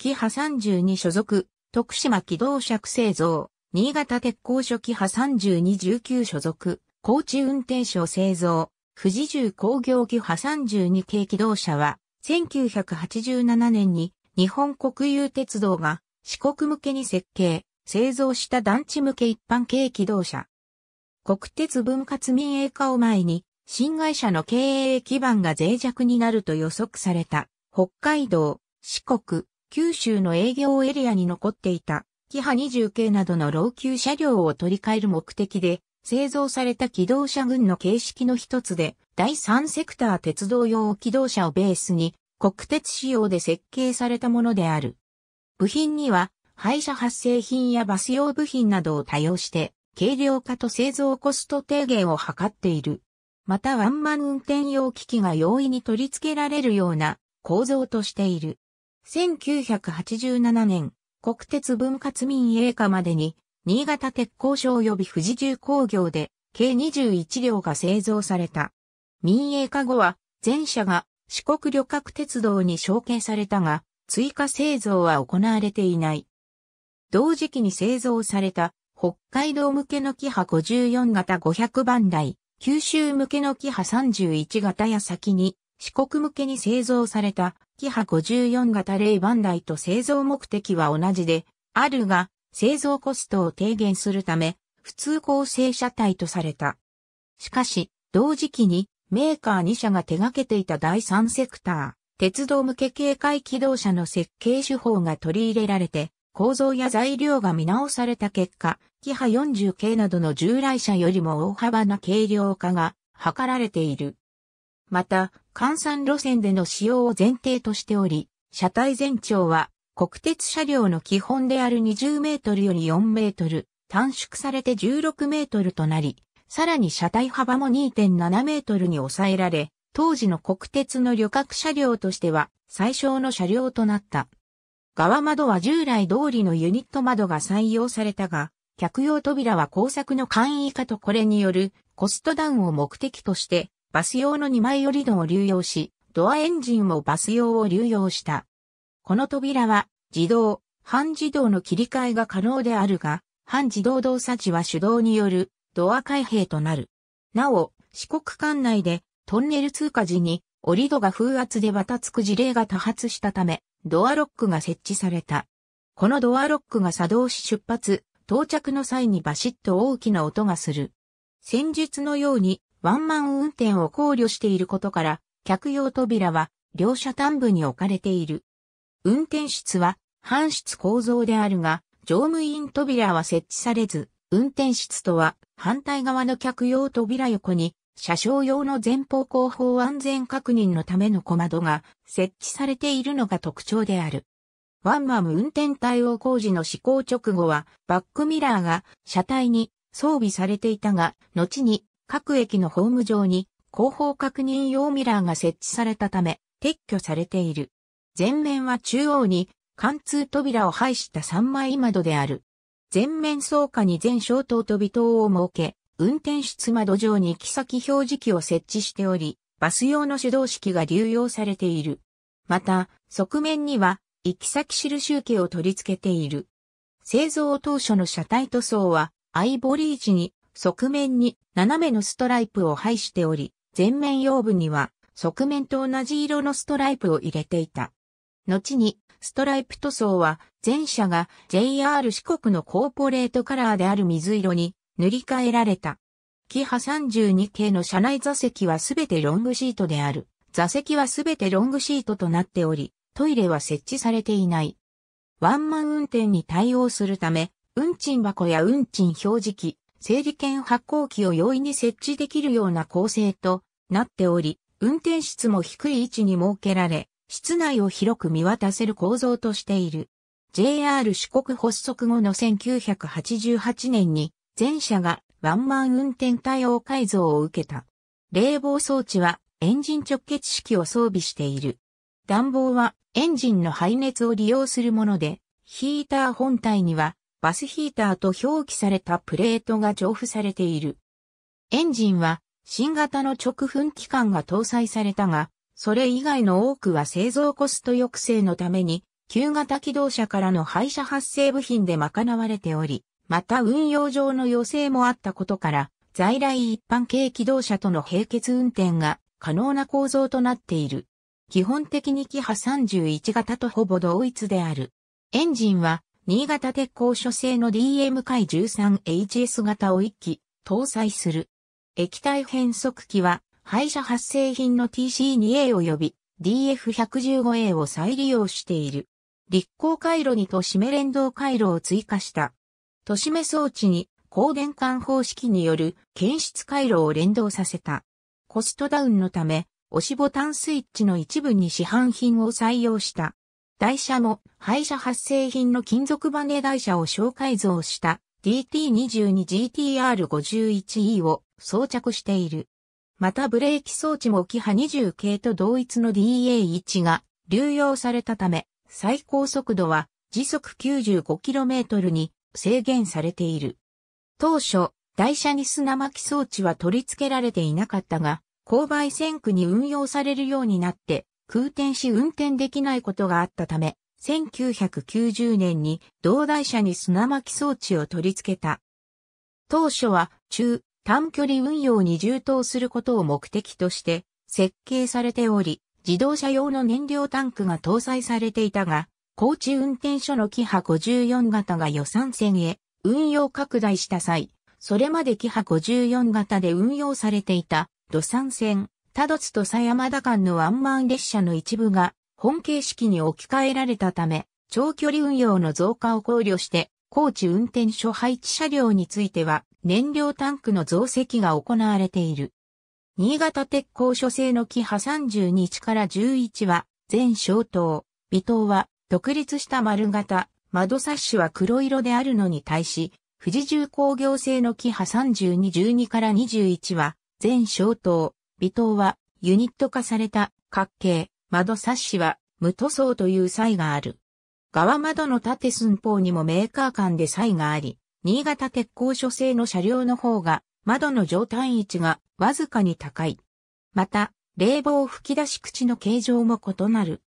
木派32所属、徳島機動尺製造、新潟鉄工所木派3219所属、高知運転所製造、富士重工業機派32系機動車は、1987年に日本国有鉄道が四国向けに設計、製造した団地向け一般系機動車。国鉄分割民営化を前に、新会社の経営基盤が脆弱になると予測された、北海道、四国、九州の営業エリアに残っていた、キハ20系などの老朽車両を取り替える目的で、製造された機動車群の形式の一つで、第三セクター鉄道用機動車をベースに、国鉄仕様で設計されたものである。部品には、廃車発生品やバス用部品などを多用して、軽量化と製造コスト低減を図っている。またワンマン運転用機器が容易に取り付けられるような構造としている。1987年、国鉄分割民営化までに、新潟鉄工所及び富士重工業で、計21両が製造された。民営化後は、全社が四国旅客鉄道に承継されたが、追加製造は行われていない。同時期に製造された、北海道向けのキハ54型500番台、九州向けのキハ31型や先に、四国向けに製造されたキハ54型レイバンダイと製造目的は同じで、あるが、製造コストを低減するため、普通構成車体とされた。しかし、同時期にメーカー2社が手掛けていた第3セクター、鉄道向け警戒機動車の設計手法が取り入れられて、構造や材料が見直された結果、キハ40系などの従来車よりも大幅な軽量化が図られている。また、換算路線での使用を前提としており、車体全長は国鉄車両の基本である20メートルより4メートル、短縮されて16メートルとなり、さらに車体幅も2.7メートルに抑えられ、当時の国鉄の旅客車両としては最小の車両となった。側窓は従来通りのユニット窓が採用されたが、客用扉は工作の簡易化とこれによるコストダウンを目的としてバス用の2枚折り戸を流用し、ドアエンジンもバス用を流用した。この扉は、自動、半自動の切り替えが可能であるが、半自動動作時は手動によるドア開閉となる。なお、四国管内でトンネル通過時に折り戸が風圧でバタつく事例が多発したため、ドアロックが設置された。このドアロックが作動し出発、到着の際にバシッと大きな音がする。先日のようにワンマン運転を考慮していることから、客用扉は両車端部に置かれている。運転室は半室構造であるが、乗務員扉は設置されず、運転室とは反対側の客用扉横に車掌用の前方後方安全確認のための小窓が設置されているのが特徴である。ワンマム運転対応工事の施行直後はバックミラーが車体に装備されていたが、後に各駅のホーム上に後方確認用ミラーが設置されたため撤去されている。前面は中央に貫通扉を配した三枚窓である。前面倉下に全消灯と微灯を設け、運転室窓上に行き先表示器を設置しており、バス用の手動式が流用されている。また、側面には行き先印受けを取り付けている。製造当初の車体塗装はアイボリー地に側面に斜めのストライプを配しており、前面用部には側面と同じ色のストライプを入れていた。後に、ストライプ塗装は前者が JR 四国のコーポレートカラーである水色に塗り替えられた。キハ32系の車内座席はすべてロングシートである。座席はすべてロングシートとなっており、トイレは設置されていない。ワンマン運転に対応するため、運賃箱や運賃表示器、整理券発行機を容易に設置できるような構成となっており、運転室も低い位置に設けられ、室内を広く見渡せる構造としている。JR 四国発足後の1988年に全車がワンマン運転対応改造を受けた。冷房装置はエンジン直結式を装備している。暖房はエンジンの排熱を利用するもので、ヒーター本体にはバスヒーターと表記されたプレートが重付されている。エンジンは新型の直噴機関が搭載されたが、それ以外の多くは製造コスト抑制のために、旧型機動車からの廃車発生部品で賄われており、また運用上の要請もあったことから、在来一般軽機動車との並結運転が可能な構造となっている。基本的にキハ31型とほぼ同一である。エンジンは新潟鉄工所製の DM 回 13HS 型を1機搭載する。液体変速機は、廃車発生品の TC2A 及び DF115A を再利用している。立候回路にとしめ連動回路を追加した。都市目装置に高電管方式による検出回路を連動させた。コストダウンのため、押しボタンスイッチの一部に市販品を採用した。台車も廃車発生品の金属バネ台車を小改造した DT22GTR51E を装着している。またブレーキ装置もキハ20系と同一の DA1 が流用されたため、最高速度は時速 95km に制限されている。当初、台車に砂巻き装置は取り付けられていなかったが、勾配線区に運用されるようになって、空転し運転できないことがあったため、1990年に同台車に砂巻き装置を取り付けた。当初は中短距離運用に充当することを目的として設計されており、自動車用の燃料タンクが搭載されていたが、高知運転所のキハ54型が予算線へ運用拡大した際、それまでキハ54型で運用されていた土産線多度津と狭山田間のワンマン列車の一部が本形式に置き換えられたため、長距離運用の増加を考慮して、高知運転所配置車両については燃料タンクの増積が行われている。新潟鉄工所製の木ハ32日から11は全消灯、微灯は独立した丸型、窓サッシュは黒色であるのに対し、富士重工業製の木ハ3212から21は全消灯、微灯はユニット化された角形、窓サッシは無塗装という差異がある。側窓の縦寸法にもメーカー間で差異があり、新潟鉄工所製の車両の方が窓の上端位置がわずかに高い。また、冷房吹き出し口の形状も異なる。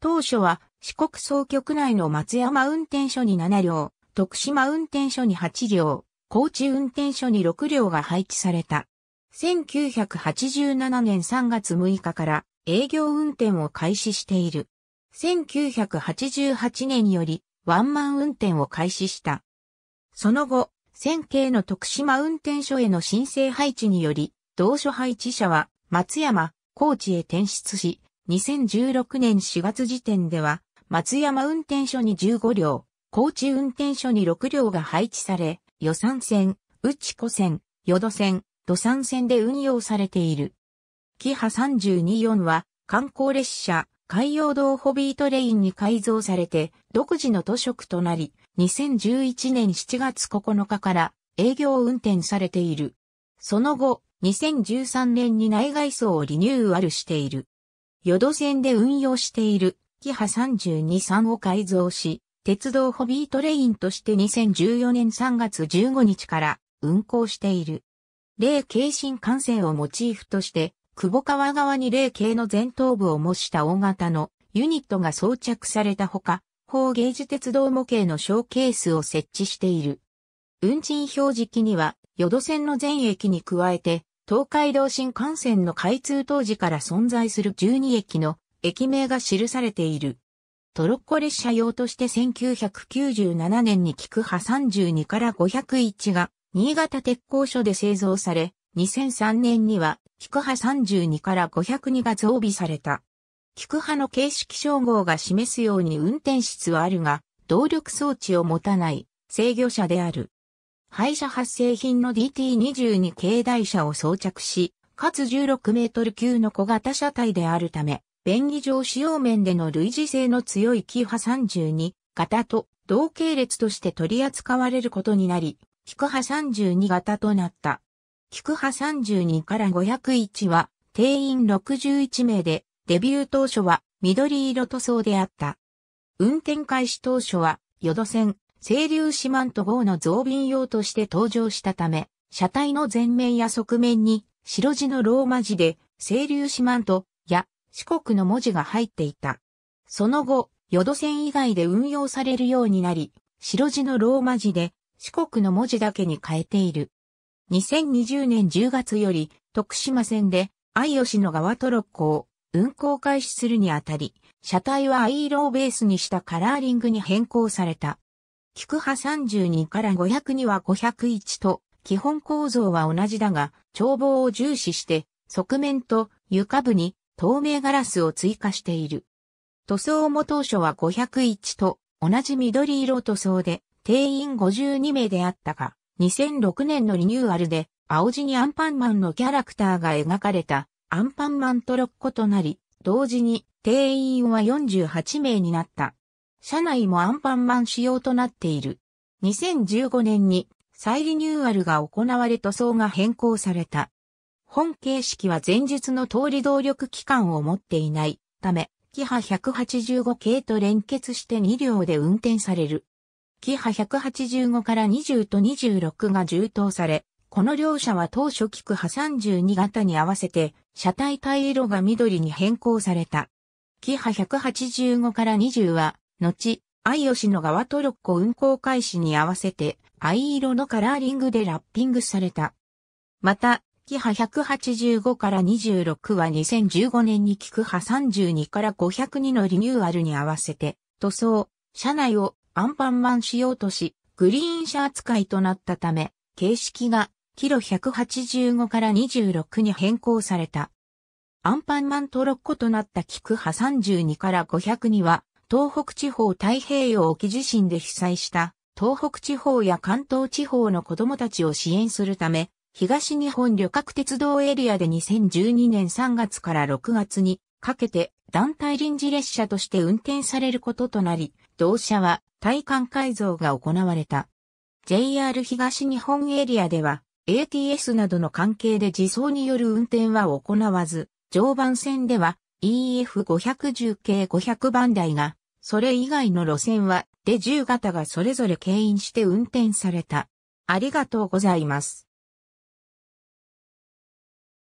当初は四国総局内の松山運転所に7両、徳島運転所に8両、高知運転所に6両が配置された。1987年3月6日から営業運転を開始している。1988年よりワンマン運転を開始した。その後、線形の徳島運転所への申請配置により、同所配置者は松山、高知へ転出し、2016年4月時点では、松山運転所に15両、高知運転所に6両が配置され、予算線、内子線、淀線、土産線で運用されている。キハ324は観光列車、海洋道ホビートレインに改造されて独自の都色となり、2011年7月9日から営業運転されている。その後、2013年に内外装をリニューアルしている。ヨド線で運用しているキハ323を改造し、鉄道ホビートレインとして2014年3月15日から運行している。霊形新幹線をモチーフとして、久保川側に霊形の前頭部を模した大型のユニットが装着されたほか、法芸ジ鉄道模型のショーケースを設置している。運賃表示機には、淀線の全駅に加えて、東海道新幹線の開通当時から存在する12駅の駅名が記されている。トロッコ列車用として1997年に菊波32から501が新潟鉄工所で製造され、2003年には、菊波32から502が増備された。菊波の形式称号が示すように運転室はあるが、動力装置を持たない制御車である。廃車発生品の DT22 軽台車を装着し、かつ16メートル級の小型車体であるため、便宜上使用面での類似性の強いキハ32型と同系列として取り扱われることになり、菊波32型となった。菊波32から501は定員61名で、デビュー当初は緑色塗装であった。運転開始当初は、淀線、清流四万と号の増便用として登場したため、車体の前面や側面に白地のローマ字で、清流四万と、や、四国の文字が入っていた。その後、淀線以外で運用されるようになり、白地のローマ字で、四国の文字だけに変えている。2020年10月より徳島線で愛吉野川トロッコを運行開始するにあたり、車体は藍色をベースにしたカラーリングに変更された。菊波32から500には501と、基本構造は同じだが、眺望を重視して、側面と床部に透明ガラスを追加している。塗装も当初は501と同じ緑色塗装で、定員52名であったが、2006年のリニューアルで、青地にアンパンマンのキャラクターが描かれた、アンパンマントロッコとなり、同時に定員は48名になった。車内もアンパンマン仕様となっている。2015年に再リニューアルが行われ塗装が変更された。本形式は前日の通り動力機関を持っていないため、キハ185系と連結して2両で運転される。キハ185から20と26が充当され、この両車は当初キクハ32型に合わせて、車体帯色が緑に変更された。キハ185から20は、後、愛吉の側トロッコ運行開始に合わせて、藍色のカラーリングでラッピングされた。また、キハ185から26は2015年にキクハ32から502のリニューアルに合わせて、塗装、車内をアンパンマン仕様とし、グリーン車扱いとなったため、形式がキロ185から26に変更された。アンパンマントロッコとなった菊波32から500には、東北地方太平洋沖地震で被災した東北地方や関東地方の子供たちを支援するため、東日本旅客鉄道エリアで2012年3月から6月にかけて団体臨時列車として運転されることとなり、同社は体幹改造が行われた。JR 東日本エリアでは ATS などの関係で自走による運転は行わず、常磐線では EF510 系500番台が、それ以外の路線は、で10型がそれぞれ牽引して運転された。ありがとうございます。